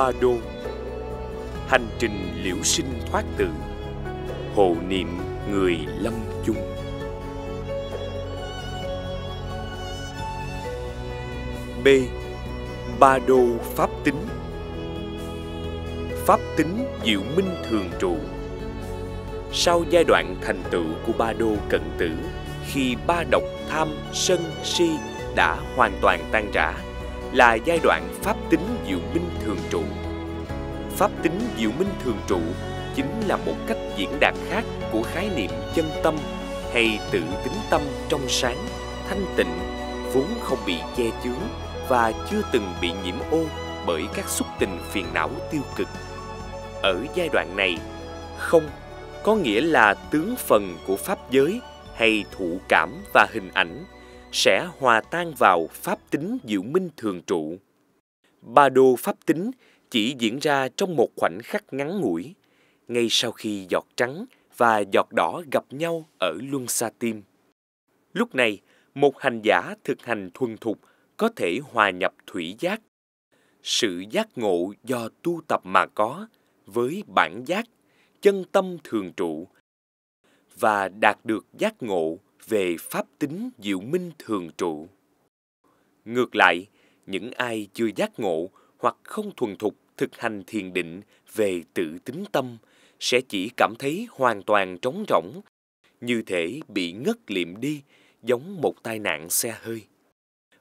Ba Đô Hành trình liễu sinh thoát tử Hộ niệm người lâm chung B. Ba Đô Pháp Tính Pháp tính diệu minh thường trụ Sau giai đoạn thành tựu của Ba Đô cận tử Khi ba độc tham, sân, si đã hoàn toàn tan rã Là giai đoạn pháp tính diệu minh thường trụ pháp tính diệu minh thường trụ chính là một cách diễn đạt khác của khái niệm chân tâm hay tự tính tâm trong sáng thanh tịnh vốn không bị che chướng và chưa từng bị nhiễm ô bởi các xúc tình phiền não tiêu cực ở giai đoạn này không có nghĩa là tướng phần của pháp giới hay thụ cảm và hình ảnh sẽ hòa tan vào pháp tính diệu minh thường trụ Ba Bardo pháp tính chỉ diễn ra trong một khoảnh khắc ngắn ngủi, ngay sau khi giọt trắng và giọt đỏ gặp nhau ở luân xa tim. Lúc này, một hành giả thực hành thuần thục có thể hòa nhập thủy giác. Sự giác ngộ do tu tập mà có với bản giác, chân tâm thường trụ và đạt được giác ngộ về pháp tính diệu minh thường trụ. Ngược lại, những ai chưa giác ngộ hoặc không thuần thục thực hành thiền định về tự tính tâm sẽ chỉ cảm thấy hoàn toàn trống rỗng, như thể bị ngất liệm đi, giống một tai nạn xe hơi.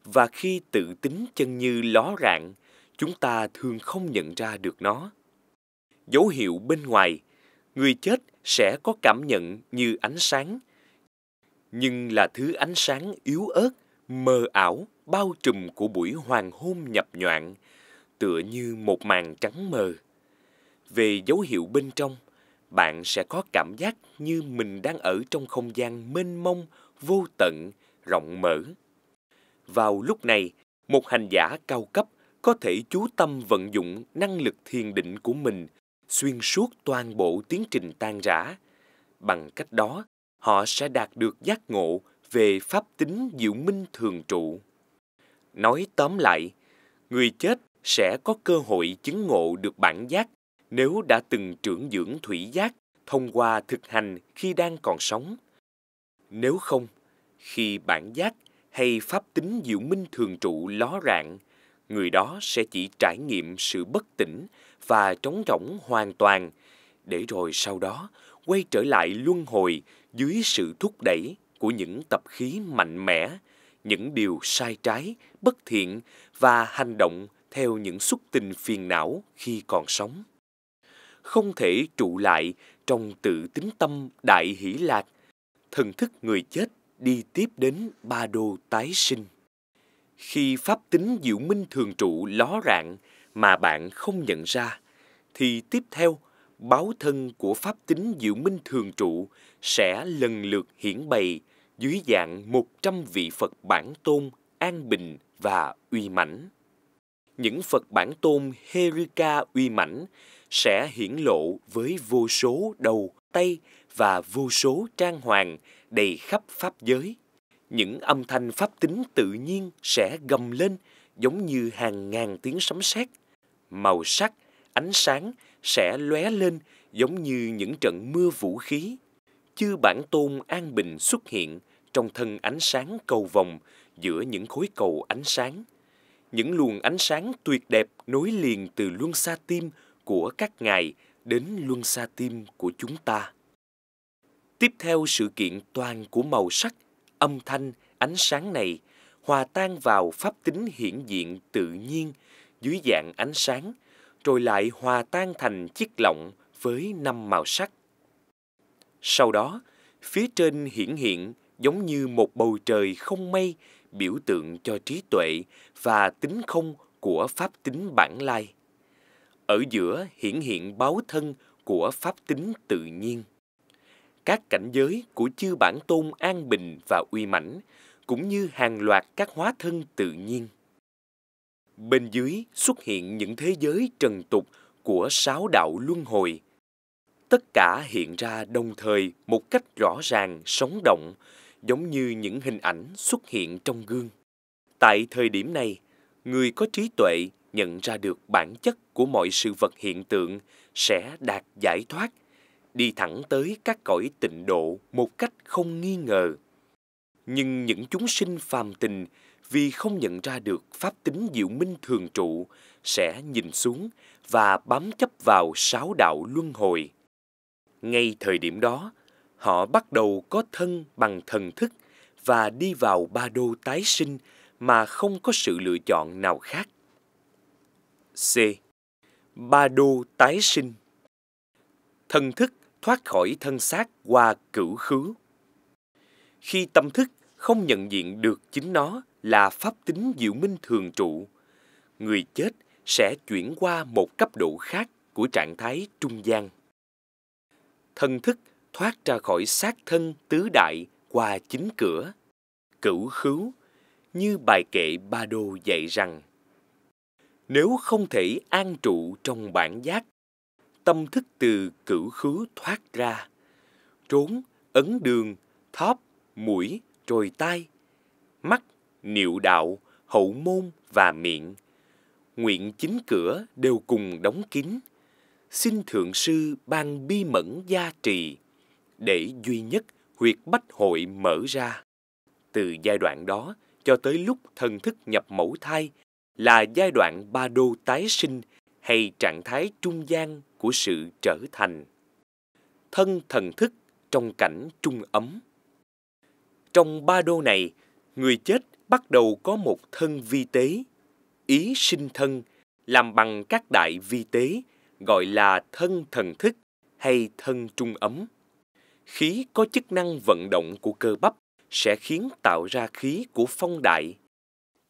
Và khi tự tính chân như ló rạng, chúng ta thường không nhận ra được nó. Dấu hiệu bên ngoài, người chết sẽ có cảm nhận như ánh sáng, nhưng là thứ ánh sáng yếu ớt mờ ảo bao trùm của buổi hoàng hôn nhập nhoạng tựa như một màn trắng mờ về dấu hiệu bên trong bạn sẽ có cảm giác như mình đang ở trong không gian mênh mông vô tận rộng mở vào lúc này một hành giả cao cấp có thể chú tâm vận dụng năng lực thiền định của mình xuyên suốt toàn bộ tiến trình tan rã bằng cách đó họ sẽ đạt được giác ngộ về pháp tính diệu minh thường trụ. Nói tóm lại, người chết sẽ có cơ hội chứng ngộ được bản giác nếu đã từng trưởng dưỡng thủy giác thông qua thực hành khi đang còn sống. Nếu không, khi bản giác hay pháp tính diệu minh thường trụ ló rạng, người đó sẽ chỉ trải nghiệm sự bất tỉnh và trống rỗng hoàn toàn, để rồi sau đó quay trở lại luân hồi dưới sự thúc đẩy của những tập khí mạnh mẽ, những điều sai trái, bất thiện và hành động theo những xúc tình phiền não khi còn sống. Không thể trụ lại trong tự tính tâm đại hỷ lạc, thần thức người chết đi tiếp đến ba đô tái sinh. Khi pháp tính diệu minh thường trụ ló rạng mà bạn không nhận ra, thì tiếp theo báo thân của pháp tính diệu minh thường trụ sẽ lần lượt hiển bày dưới dạng 100 vị Phật bản tôn an bình và uy mãnh. Những Phật bản tôn Herika uy mãnh sẽ hiển lộ với vô số đầu, tay và vô số trang hoàng đầy khắp pháp giới. Những âm thanh pháp tính tự nhiên sẽ gầm lên giống như hàng ngàn tiếng sấm sét. Màu sắc, ánh sáng sẽ lóe lên giống như những trận mưa vũ khí. Chư bản tôn an bình xuất hiện trong thân ánh sáng cầu vòng giữa những khối cầu ánh sáng. Những luồng ánh sáng tuyệt đẹp nối liền từ luân xa tim của các ngài đến luân xa tim của chúng ta. Tiếp theo sự kiện toàn của màu sắc, âm thanh, ánh sáng này hòa tan vào pháp tính hiển diện tự nhiên dưới dạng ánh sáng, rồi lại hòa tan thành chiếc lọng với năm màu sắc. Sau đó, phía trên hiển hiện giống như một bầu trời không mây biểu tượng cho trí tuệ và tính không của pháp tính bản lai. Ở giữa hiển hiện báo thân của pháp tính tự nhiên. Các cảnh giới của chư bản tôn an bình và uy mãnh cũng như hàng loạt các hóa thân tự nhiên. Bên dưới xuất hiện những thế giới trần tục của sáu đạo luân hồi. Tất cả hiện ra đồng thời một cách rõ ràng, sống động, giống như những hình ảnh xuất hiện trong gương. Tại thời điểm này, người có trí tuệ nhận ra được bản chất của mọi sự vật hiện tượng sẽ đạt giải thoát, đi thẳng tới các cõi tịnh độ một cách không nghi ngờ. Nhưng những chúng sinh phàm tình vì không nhận ra được pháp tính diệu minh thường trụ sẽ nhìn xuống và bám chấp vào sáu đạo luân hồi. Ngay thời điểm đó, họ bắt đầu có thân bằng thần thức và đi vào ba đô tái sinh mà không có sự lựa chọn nào khác. C. Ba đô tái sinh Thần thức thoát khỏi thân xác qua cửu khứ. Khi tâm thức không nhận diện được chính nó là pháp tính diệu minh thường trụ, người chết sẽ chuyển qua một cấp độ khác của trạng thái trung gian. Thần thức thoát ra khỏi xác thân tứ đại qua chính cửa. Cửu khứu, như bài kệ Ba Đô dạy rằng, nếu không thể an trụ trong bản giác, tâm thức từ cửu khứ thoát ra, trốn, ấn đường, thóp, mũi, trồi tai, mắt, niệu đạo, hậu môn và miệng. Nguyện chính cửa đều cùng đóng kín. Xin Thượng Sư ban bi mẫn gia trì để duy nhất huyệt bách hội mở ra. Từ giai đoạn đó cho tới lúc thần thức nhập mẫu thai là giai đoạn ba đô tái sinh hay trạng thái trung gian của sự trở thành. Thân thần thức trong cảnh trung ấm. Trong ba đô này, người chết bắt đầu có một thân vi tế, ý sinh thân, làm bằng các đại vi tế, gọi là thân thần thức hay thân trung ấm khí có chức năng vận động của cơ bắp sẽ khiến tạo ra khí của phong đại.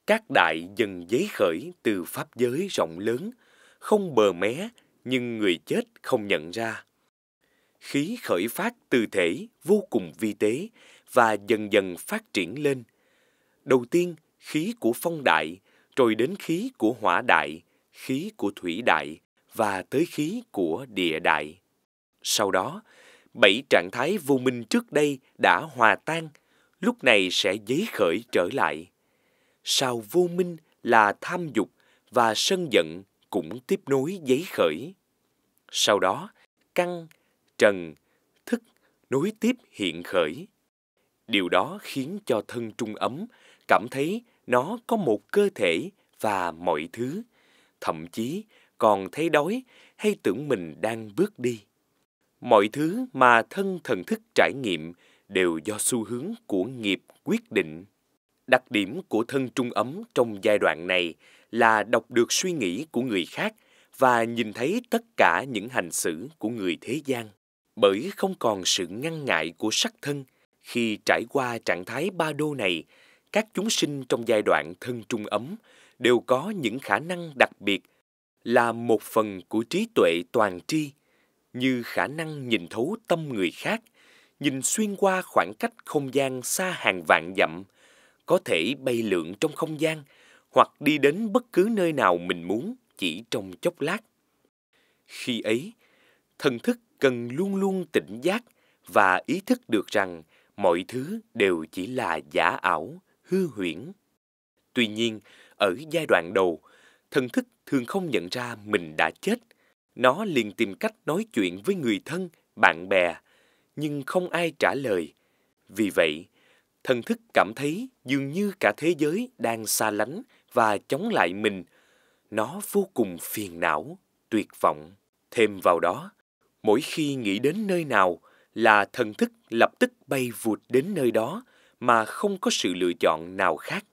Các đại dần giấy khởi từ pháp giới rộng lớn, không bờ mé nhưng người chết không nhận ra. Khí khởi phát từ thể vô cùng vi tế và dần dần phát triển lên. Đầu tiên, khí của phong đại, rồi đến khí của hỏa đại, khí của thủy đại và tới khí của địa đại. Sau đó, bảy trạng thái vô minh trước đây đã hòa tan, lúc này sẽ dấy khởi trở lại. Sau vô minh là tham dục và sân giận cũng tiếp nối dấy khởi. Sau đó, căng, trần, thức nối tiếp hiện khởi. Điều đó khiến cho thân trung ấm cảm thấy nó có một cơ thể và mọi thứ, thậm chí còn thấy đói hay tưởng mình đang bước đi mọi thứ mà thân thần thức trải nghiệm đều do xu hướng của nghiệp quyết định đặc điểm của thân trung ấm trong giai đoạn này là đọc được suy nghĩ của người khác và nhìn thấy tất cả những hành xử của người thế gian bởi không còn sự ngăn ngại của sắc thân khi trải qua trạng thái ba đô này các chúng sinh trong giai đoạn thân trung ấm đều có những khả năng đặc biệt là một phần của trí tuệ toàn tri như khả năng nhìn thấu tâm người khác, nhìn xuyên qua khoảng cách không gian xa hàng vạn dặm, có thể bay lượn trong không gian hoặc đi đến bất cứ nơi nào mình muốn chỉ trong chốc lát. Khi ấy, thần thức cần luôn luôn tỉnh giác và ý thức được rằng mọi thứ đều chỉ là giả ảo, hư huyễn. Tuy nhiên, ở giai đoạn đầu, thần thức thường không nhận ra mình đã chết – nó liền tìm cách nói chuyện với người thân, bạn bè, nhưng không ai trả lời. Vì vậy, thần thức cảm thấy dường như cả thế giới đang xa lánh và chống lại mình. Nó vô cùng phiền não, tuyệt vọng. Thêm vào đó, mỗi khi nghĩ đến nơi nào là thần thức lập tức bay vụt đến nơi đó mà không có sự lựa chọn nào khác.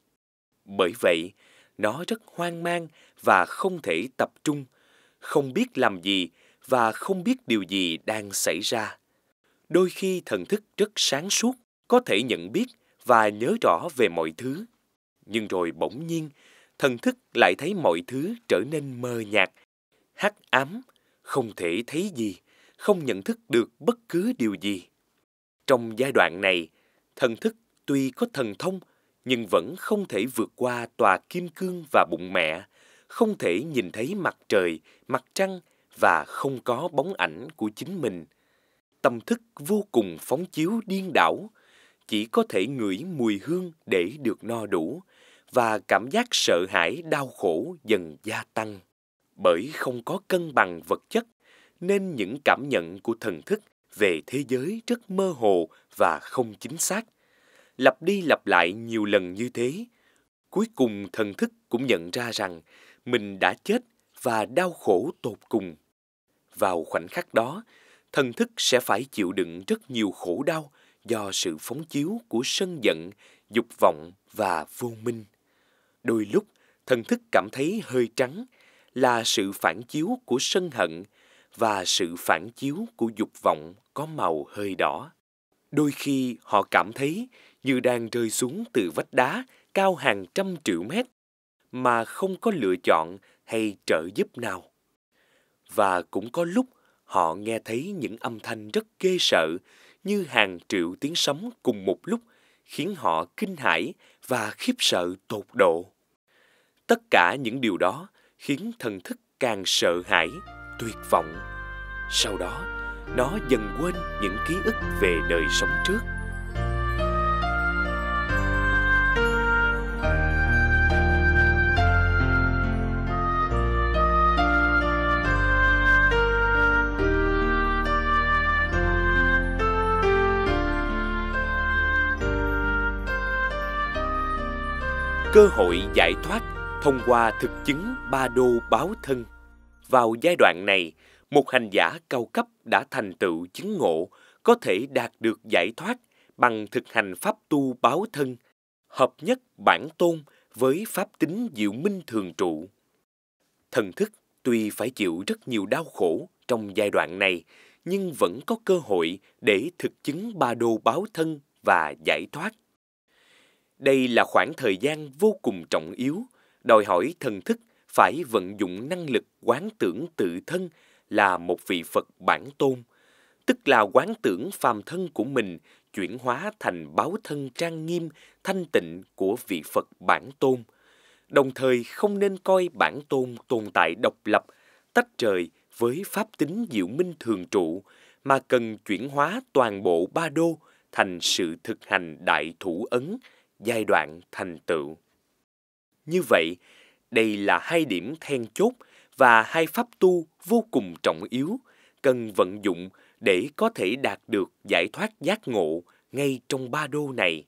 Bởi vậy, nó rất hoang mang và không thể tập trung không biết làm gì và không biết điều gì đang xảy ra. Đôi khi thần thức rất sáng suốt, có thể nhận biết và nhớ rõ về mọi thứ. Nhưng rồi bỗng nhiên, thần thức lại thấy mọi thứ trở nên mờ nhạt, hắc ám, không thể thấy gì, không nhận thức được bất cứ điều gì. Trong giai đoạn này, thần thức tuy có thần thông nhưng vẫn không thể vượt qua tòa kim cương và bụng mẹ không thể nhìn thấy mặt trời, mặt trăng và không có bóng ảnh của chính mình. Tâm thức vô cùng phóng chiếu điên đảo, chỉ có thể ngửi mùi hương để được no đủ và cảm giác sợ hãi đau khổ dần gia tăng. Bởi không có cân bằng vật chất nên những cảm nhận của thần thức về thế giới rất mơ hồ và không chính xác. Lặp đi lặp lại nhiều lần như thế, cuối cùng thần thức cũng nhận ra rằng mình đã chết và đau khổ tột cùng. Vào khoảnh khắc đó, thần thức sẽ phải chịu đựng rất nhiều khổ đau do sự phóng chiếu của sân giận, dục vọng và vô minh. Đôi lúc, thần thức cảm thấy hơi trắng là sự phản chiếu của sân hận và sự phản chiếu của dục vọng có màu hơi đỏ. Đôi khi họ cảm thấy như đang rơi xuống từ vách đá cao hàng trăm triệu mét mà không có lựa chọn hay trợ giúp nào. Và cũng có lúc họ nghe thấy những âm thanh rất ghê sợ như hàng triệu tiếng sấm cùng một lúc khiến họ kinh hãi và khiếp sợ tột độ. Tất cả những điều đó khiến thần thức càng sợ hãi, tuyệt vọng. Sau đó, nó dần quên những ký ức về đời sống trước cơ hội giải thoát thông qua thực chứng ba đô báo thân. Vào giai đoạn này, một hành giả cao cấp đã thành tựu chứng ngộ có thể đạt được giải thoát bằng thực hành pháp tu báo thân, hợp nhất bản tôn với pháp tính diệu minh thường trụ. Thần thức tuy phải chịu rất nhiều đau khổ trong giai đoạn này, nhưng vẫn có cơ hội để thực chứng ba đô báo thân và giải thoát. Đây là khoảng thời gian vô cùng trọng yếu, đòi hỏi thần thức phải vận dụng năng lực quán tưởng tự thân là một vị Phật bản tôn, tức là quán tưởng phàm thân của mình chuyển hóa thành báo thân trang nghiêm, thanh tịnh của vị Phật bản tôn. Đồng thời không nên coi bản tôn tồn tại độc lập, tách trời với pháp tính diệu minh thường trụ, mà cần chuyển hóa toàn bộ ba đô thành sự thực hành đại thủ ấn, giai đoạn thành tựu. Như vậy, đây là hai điểm then chốt và hai pháp tu vô cùng trọng yếu cần vận dụng để có thể đạt được giải thoát giác ngộ ngay trong ba đô này.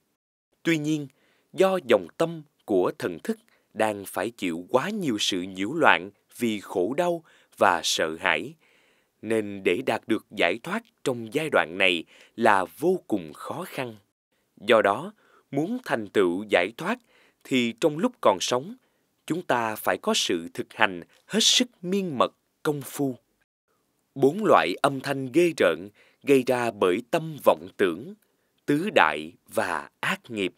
Tuy nhiên, do dòng tâm của thần thức đang phải chịu quá nhiều sự nhiễu loạn vì khổ đau và sợ hãi, nên để đạt được giải thoát trong giai đoạn này là vô cùng khó khăn. Do đó, Muốn thành tựu giải thoát thì trong lúc còn sống, chúng ta phải có sự thực hành hết sức miên mật công phu. Bốn loại âm thanh ghê rợn gây ra bởi tâm vọng tưởng, tứ đại và ác nghiệp.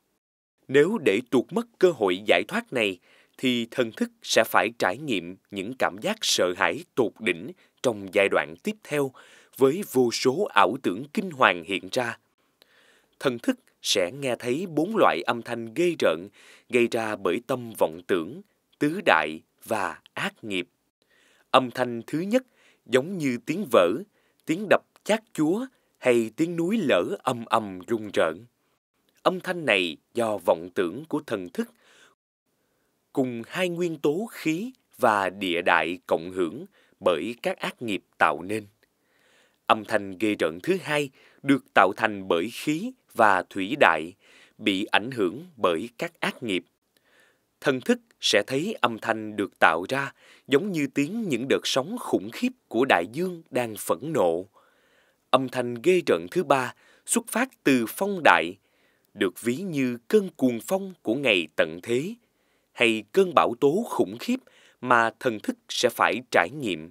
Nếu để tuột mất cơ hội giải thoát này, thì thần thức sẽ phải trải nghiệm những cảm giác sợ hãi tột đỉnh trong giai đoạn tiếp theo với vô số ảo tưởng kinh hoàng hiện ra. Thần thức sẽ nghe thấy bốn loại âm thanh gây rợn gây ra bởi tâm vọng tưởng, tứ đại và ác nghiệp. Âm thanh thứ nhất giống như tiếng vỡ, tiếng đập chát chúa hay tiếng núi lở âm âm rung rợn. Âm thanh này do vọng tưởng của thần thức cùng hai nguyên tố khí và địa đại cộng hưởng bởi các ác nghiệp tạo nên. Âm thanh gây rợn thứ hai được tạo thành bởi khí và thủy đại bị ảnh hưởng bởi các ác nghiệp. Thần thức sẽ thấy âm thanh được tạo ra giống như tiếng những đợt sóng khủng khiếp của đại dương đang phẫn nộ. Âm thanh ghê rợn thứ ba xuất phát từ phong đại, được ví như cơn cuồng phong của ngày tận thế, hay cơn bão tố khủng khiếp mà thần thức sẽ phải trải nghiệm.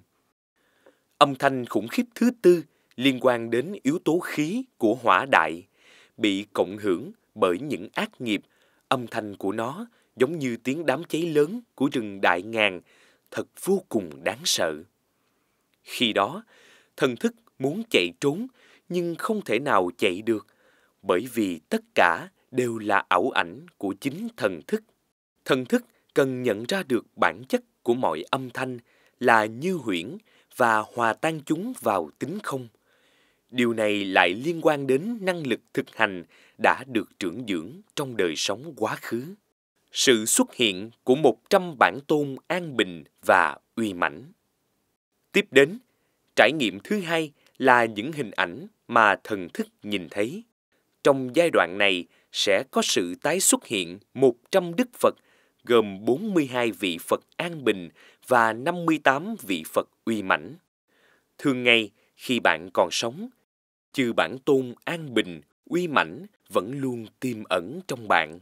Âm thanh khủng khiếp thứ tư liên quan đến yếu tố khí của hỏa đại bị cộng hưởng bởi những ác nghiệp, âm thanh của nó giống như tiếng đám cháy lớn của rừng đại ngàn, thật vô cùng đáng sợ. Khi đó, thần thức muốn chạy trốn nhưng không thể nào chạy được bởi vì tất cả đều là ảo ảnh của chính thần thức. Thần thức cần nhận ra được bản chất của mọi âm thanh là như huyễn và hòa tan chúng vào tính không. Điều này lại liên quan đến năng lực thực hành đã được trưởng dưỡng trong đời sống quá khứ. Sự xuất hiện của 100 bản tôn an bình và uy mãnh. Tiếp đến, trải nghiệm thứ hai là những hình ảnh mà thần thức nhìn thấy. Trong giai đoạn này sẽ có sự tái xuất hiện 100 đức Phật gồm 42 vị Phật an bình và 58 vị Phật uy mãnh. Thường ngày, khi bạn còn sống, chư bản tôn an bình, uy mãnh vẫn luôn tiềm ẩn trong bạn.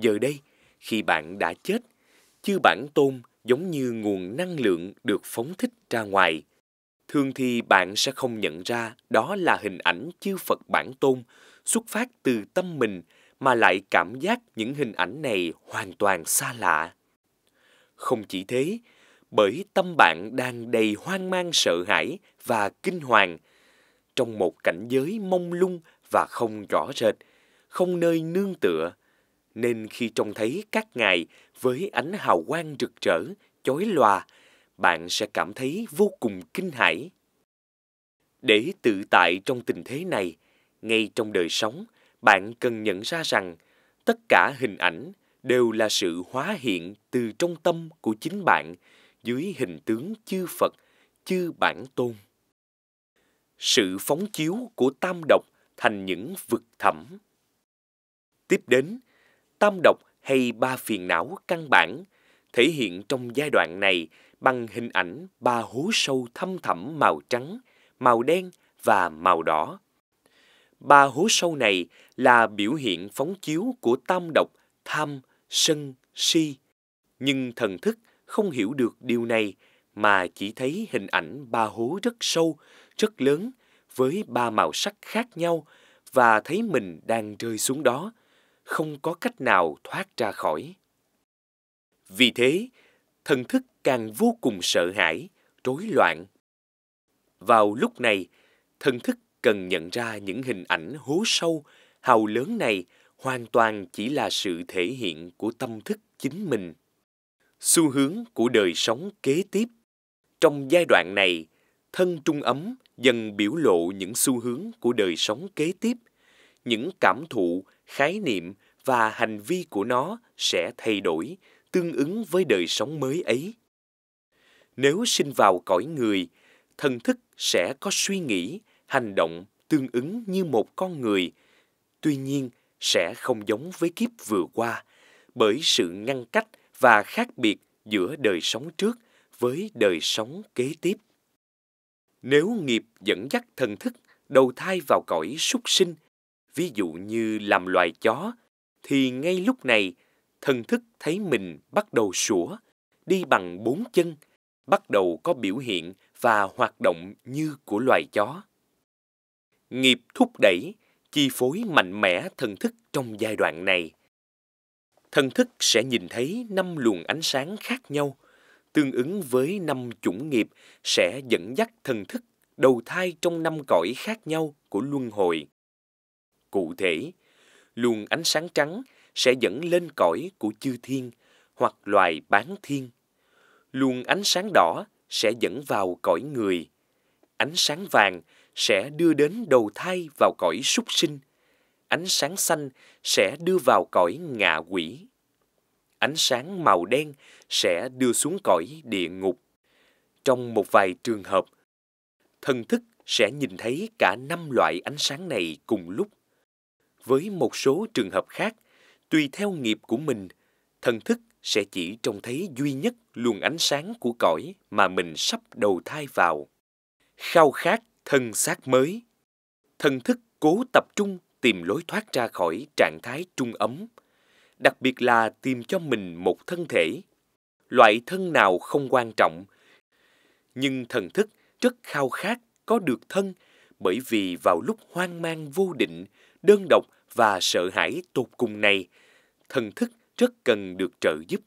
Giờ đây, khi bạn đã chết, chư bản tôn giống như nguồn năng lượng được phóng thích ra ngoài. Thường thì bạn sẽ không nhận ra đó là hình ảnh chư Phật bản tôn xuất phát từ tâm mình mà lại cảm giác những hình ảnh này hoàn toàn xa lạ. Không chỉ thế, bởi tâm bạn đang đầy hoang mang sợ hãi và kinh hoàng – trong một cảnh giới mông lung và không rõ rệt, không nơi nương tựa. Nên khi trông thấy các ngài với ánh hào quang rực rỡ, chói lòa, bạn sẽ cảm thấy vô cùng kinh hãi. Để tự tại trong tình thế này, ngay trong đời sống, bạn cần nhận ra rằng tất cả hình ảnh đều là sự hóa hiện từ trong tâm của chính bạn dưới hình tướng chư Phật, chư bản tôn sự phóng chiếu của tam độc thành những vực thẳm. Tiếp đến, tam độc hay ba phiền não căn bản thể hiện trong giai đoạn này bằng hình ảnh ba hố sâu thâm thẳm màu trắng, màu đen và màu đỏ. Ba hố sâu này là biểu hiện phóng chiếu của tam độc tham, sân, si. Nhưng thần thức không hiểu được điều này mà chỉ thấy hình ảnh ba hố rất sâu rất lớn với ba màu sắc khác nhau và thấy mình đang rơi xuống đó, không có cách nào thoát ra khỏi. Vì thế, thần thức càng vô cùng sợ hãi, rối loạn. Vào lúc này, thần thức cần nhận ra những hình ảnh hố sâu, hào lớn này hoàn toàn chỉ là sự thể hiện của tâm thức chính mình. Xu hướng của đời sống kế tiếp. Trong giai đoạn này, thân trung ấm dần biểu lộ những xu hướng của đời sống kế tiếp những cảm thụ khái niệm và hành vi của nó sẽ thay đổi tương ứng với đời sống mới ấy nếu sinh vào cõi người thần thức sẽ có suy nghĩ hành động tương ứng như một con người tuy nhiên sẽ không giống với kiếp vừa qua bởi sự ngăn cách và khác biệt giữa đời sống trước với đời sống kế tiếp nếu nghiệp dẫn dắt thần thức đầu thai vào cõi súc sinh, ví dụ như làm loài chó, thì ngay lúc này thần thức thấy mình bắt đầu sủa, đi bằng bốn chân, bắt đầu có biểu hiện và hoạt động như của loài chó. Nghiệp thúc đẩy, chi phối mạnh mẽ thần thức trong giai đoạn này. Thần thức sẽ nhìn thấy năm luồng ánh sáng khác nhau, tương ứng với năm chủng nghiệp sẽ dẫn dắt thần thức đầu thai trong năm cõi khác nhau của luân hồi. Cụ thể, luồng ánh sáng trắng sẽ dẫn lên cõi của chư thiên hoặc loài bán thiên. Luồng ánh sáng đỏ sẽ dẫn vào cõi người. Ánh sáng vàng sẽ đưa đến đầu thai vào cõi súc sinh. Ánh sáng xanh sẽ đưa vào cõi ngạ quỷ ánh sáng màu đen sẽ đưa xuống cõi địa ngục. Trong một vài trường hợp, thần thức sẽ nhìn thấy cả năm loại ánh sáng này cùng lúc. Với một số trường hợp khác, tùy theo nghiệp của mình, thần thức sẽ chỉ trông thấy duy nhất luồng ánh sáng của cõi mà mình sắp đầu thai vào. Khao khát thân xác mới. Thần thức cố tập trung tìm lối thoát ra khỏi trạng thái trung ấm, đặc biệt là tìm cho mình một thân thể. Loại thân nào không quan trọng, nhưng thần thức rất khao khát có được thân bởi vì vào lúc hoang mang vô định, đơn độc và sợ hãi tột cùng này, thần thức rất cần được trợ giúp.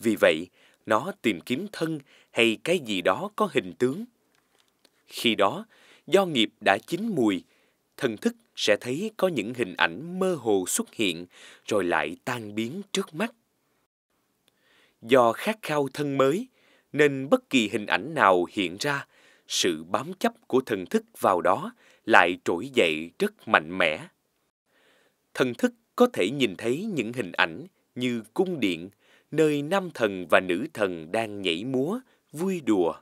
Vì vậy, nó tìm kiếm thân hay cái gì đó có hình tướng. Khi đó, do nghiệp đã chín mùi, thần thức sẽ thấy có những hình ảnh mơ hồ xuất hiện rồi lại tan biến trước mắt. Do khát khao thân mới, nên bất kỳ hình ảnh nào hiện ra, sự bám chấp của thần thức vào đó lại trỗi dậy rất mạnh mẽ. Thần thức có thể nhìn thấy những hình ảnh như cung điện, nơi nam thần và nữ thần đang nhảy múa, vui đùa,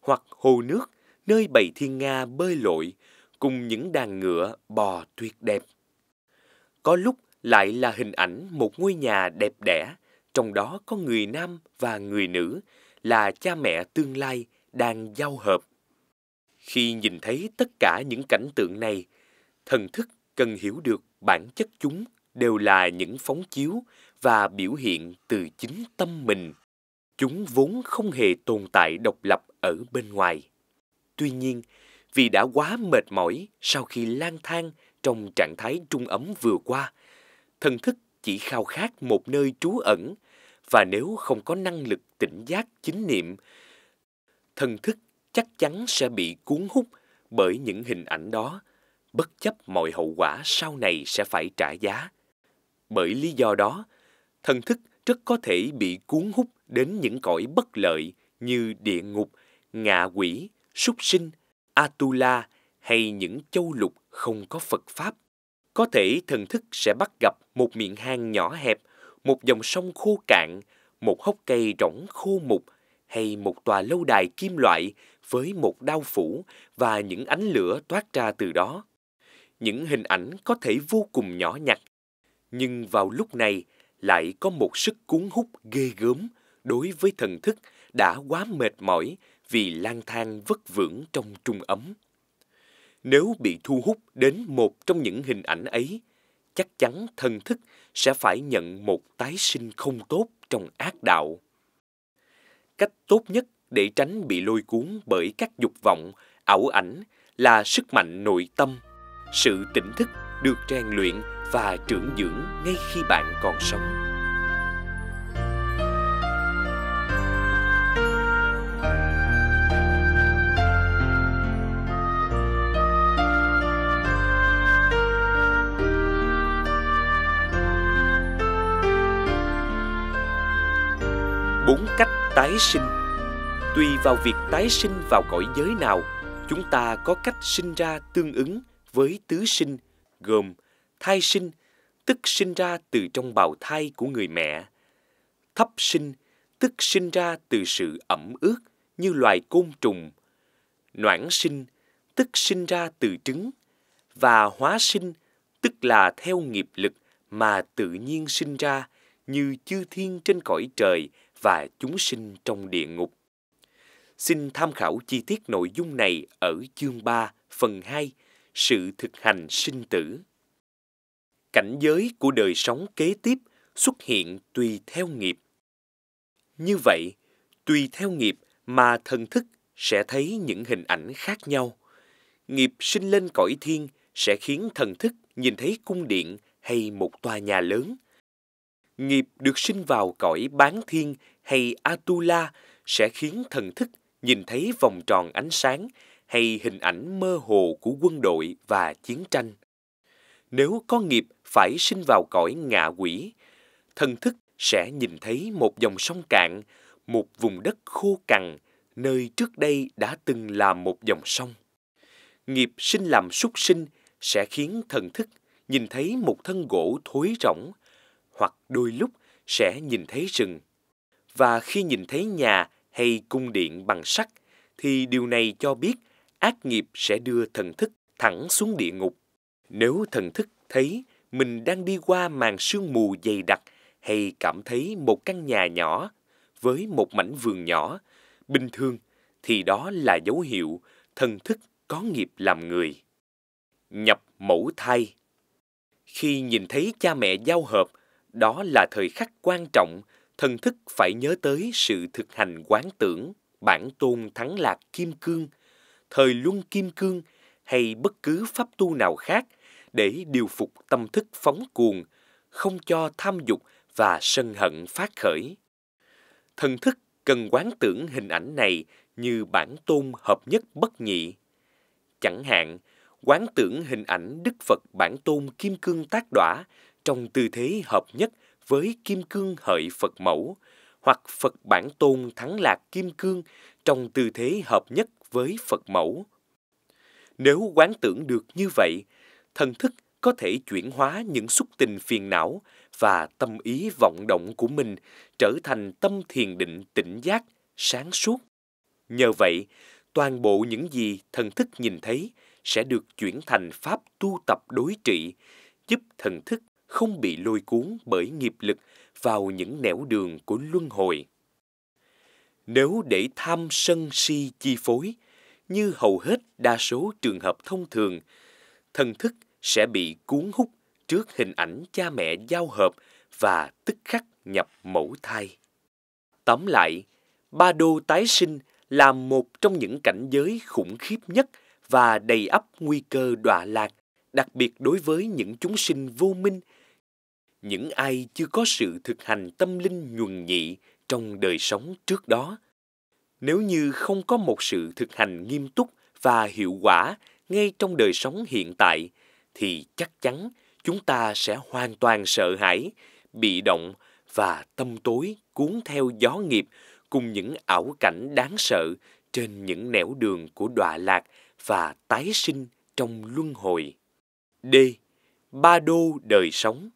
hoặc hồ nước, nơi bầy thiên nga bơi lội, cùng những đàn ngựa bò tuyệt đẹp. Có lúc lại là hình ảnh một ngôi nhà đẹp đẽ, trong đó có người nam và người nữ là cha mẹ tương lai đang giao hợp. Khi nhìn thấy tất cả những cảnh tượng này, thần thức cần hiểu được bản chất chúng đều là những phóng chiếu và biểu hiện từ chính tâm mình. Chúng vốn không hề tồn tại độc lập ở bên ngoài. Tuy nhiên, vì đã quá mệt mỏi sau khi lang thang trong trạng thái trung ấm vừa qua. Thần thức chỉ khao khát một nơi trú ẩn, và nếu không có năng lực tỉnh giác chính niệm, thần thức chắc chắn sẽ bị cuốn hút bởi những hình ảnh đó, bất chấp mọi hậu quả sau này sẽ phải trả giá. Bởi lý do đó, thần thức rất có thể bị cuốn hút đến những cõi bất lợi như địa ngục, ngạ quỷ, súc sinh, Atula hay những châu lục không có Phật Pháp. Có thể thần thức sẽ bắt gặp một miệng hang nhỏ hẹp, một dòng sông khô cạn, một hốc cây rỗng khô mục hay một tòa lâu đài kim loại với một đao phủ và những ánh lửa toát ra từ đó. Những hình ảnh có thể vô cùng nhỏ nhặt, nhưng vào lúc này lại có một sức cuốn hút ghê gớm đối với thần thức đã quá mệt mỏi vì lang thang vất vưởng trong trung ấm. Nếu bị thu hút đến một trong những hình ảnh ấy, chắc chắn thân thức sẽ phải nhận một tái sinh không tốt trong ác đạo. Cách tốt nhất để tránh bị lôi cuốn bởi các dục vọng, ảo ảnh là sức mạnh nội tâm, sự tỉnh thức được rèn luyện và trưởng dưỡng ngay khi bạn còn sống. tái sinh tùy vào việc tái sinh vào cõi giới nào chúng ta có cách sinh ra tương ứng với tứ sinh gồm thai sinh tức sinh ra từ trong bào thai của người mẹ thấp sinh tức sinh ra từ sự ẩm ướt như loài côn trùng noãn sinh tức sinh ra từ trứng và hóa sinh tức là theo nghiệp lực mà tự nhiên sinh ra như chư thiên trên cõi trời và chúng sinh trong địa ngục. Xin tham khảo chi tiết nội dung này ở chương 3, phần 2, sự thực hành sinh tử. Cảnh giới của đời sống kế tiếp xuất hiện tùy theo nghiệp. Như vậy, tùy theo nghiệp mà thần thức sẽ thấy những hình ảnh khác nhau. Nghiệp sinh lên cõi thiên sẽ khiến thần thức nhìn thấy cung điện hay một tòa nhà lớn – nghiệp được sinh vào cõi bán thiên hay Atula sẽ khiến thần thức nhìn thấy vòng tròn ánh sáng hay hình ảnh mơ hồ của quân đội và chiến tranh. Nếu có nghiệp phải sinh vào cõi ngạ quỷ, thần thức sẽ nhìn thấy một dòng sông cạn, một vùng đất khô cằn, nơi trước đây đã từng là một dòng sông. Nghiệp sinh làm súc sinh sẽ khiến thần thức nhìn thấy một thân gỗ thối rỗng, hoặc đôi lúc sẽ nhìn thấy rừng. Và khi nhìn thấy nhà hay cung điện bằng sắt thì điều này cho biết ác nghiệp sẽ đưa thần thức thẳng xuống địa ngục. Nếu thần thức thấy mình đang đi qua màn sương mù dày đặc hay cảm thấy một căn nhà nhỏ với một mảnh vườn nhỏ bình thường thì đó là dấu hiệu thần thức có nghiệp làm người. Nhập mẫu thai Khi nhìn thấy cha mẹ giao hợp đó là thời khắc quan trọng, thần thức phải nhớ tới sự thực hành quán tưởng, bản tôn thắng lạc kim cương, thời luân kim cương hay bất cứ pháp tu nào khác để điều phục tâm thức phóng cuồng, không cho tham dục và sân hận phát khởi. Thần thức cần quán tưởng hình ảnh này như bản tôn hợp nhất bất nhị. Chẳng hạn, quán tưởng hình ảnh Đức Phật bản tôn Kim Cương Tác Đỏa trong tư thế hợp nhất với kim cương hợi Phật mẫu hoặc Phật bản tôn thắng lạc kim cương trong tư thế hợp nhất với Phật mẫu. Nếu quán tưởng được như vậy, thần thức có thể chuyển hóa những xúc tình phiền não và tâm ý vọng động của mình trở thành tâm thiền định tỉnh giác, sáng suốt. Nhờ vậy, toàn bộ những gì thần thức nhìn thấy sẽ được chuyển thành pháp tu tập đối trị, giúp thần thức không bị lôi cuốn bởi nghiệp lực vào những nẻo đường của luân hồi. Nếu để tham sân si chi phối, như hầu hết đa số trường hợp thông thường, thần thức sẽ bị cuốn hút trước hình ảnh cha mẹ giao hợp và tức khắc nhập mẫu thai. Tóm lại, ba đô tái sinh là một trong những cảnh giới khủng khiếp nhất và đầy ắp nguy cơ đọa lạc, đặc biệt đối với những chúng sinh vô minh những ai chưa có sự thực hành tâm linh nhuần nhị trong đời sống trước đó nếu như không có một sự thực hành nghiêm túc và hiệu quả ngay trong đời sống hiện tại thì chắc chắn chúng ta sẽ hoàn toàn sợ hãi bị động và tâm tối cuốn theo gió nghiệp cùng những ảo cảnh đáng sợ trên những nẻo đường của đọa lạc và tái sinh trong luân hồi d ba đô đời sống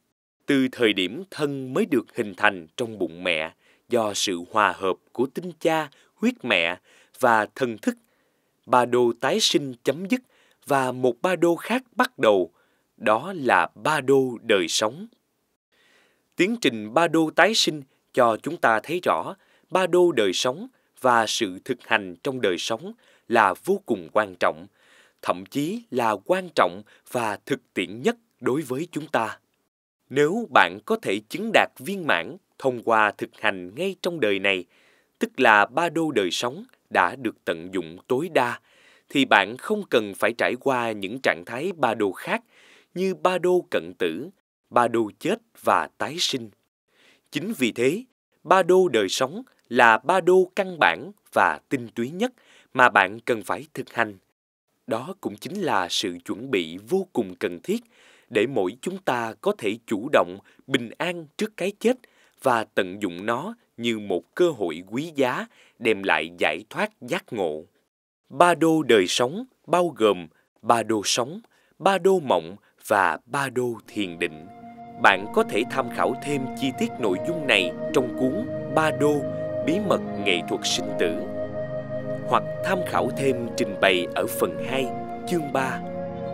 từ thời điểm thân mới được hình thành trong bụng mẹ do sự hòa hợp của tinh cha, huyết mẹ và thần thức, ba đô tái sinh chấm dứt và một ba đô khác bắt đầu, đó là ba đô đời sống. Tiến trình ba đô tái sinh cho chúng ta thấy rõ ba đô đời sống và sự thực hành trong đời sống là vô cùng quan trọng, thậm chí là quan trọng và thực tiễn nhất đối với chúng ta. Nếu bạn có thể chứng đạt viên mãn thông qua thực hành ngay trong đời này, tức là ba đô đời sống đã được tận dụng tối đa, thì bạn không cần phải trải qua những trạng thái ba đô khác như ba đô cận tử, ba đô chết và tái sinh. Chính vì thế, ba đô đời sống là ba đô căn bản và tinh túy nhất mà bạn cần phải thực hành. Đó cũng chính là sự chuẩn bị vô cùng cần thiết để mỗi chúng ta có thể chủ động, bình an trước cái chết và tận dụng nó như một cơ hội quý giá đem lại giải thoát giác ngộ. Ba đô đời sống bao gồm ba đô sống, ba đô mộng và ba đô thiền định. Bạn có thể tham khảo thêm chi tiết nội dung này trong cuốn Ba đô bí mật nghệ thuật sinh tử hoặc tham khảo thêm trình bày ở phần 2 chương 3